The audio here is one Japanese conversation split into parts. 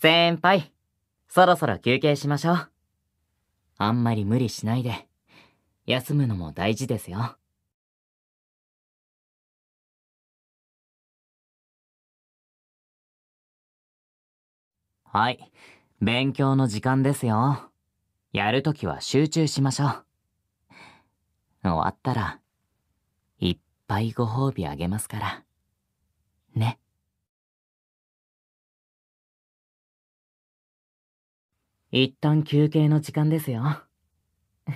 先輩、そろそろ休憩しましょう。あんまり無理しないで、休むのも大事ですよ。はい、勉強の時間ですよ。やるときは集中しましょう。終わったら、いっぱいご褒美あげますから。ね。一旦休憩の時間ですよ。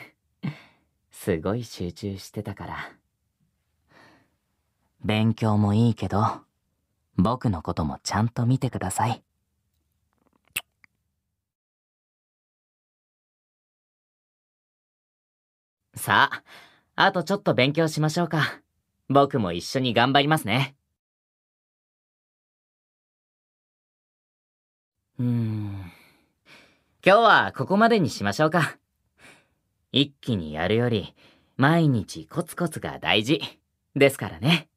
すごい集中してたから。勉強もいいけど、僕のこともちゃんと見てください。さあ、あとちょっと勉強しましょうか。僕も一緒に頑張りますね。うーん。今日はここまでにしましょうか。一気にやるより、毎日コツコツが大事。ですからね。